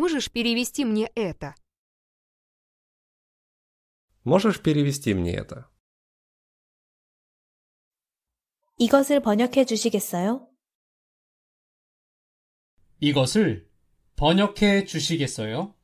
Можешь перевести мне это? Можешь перевести мне это? 이것을 번역해 주시겠어요? 이것을 번역해 주시겠어요?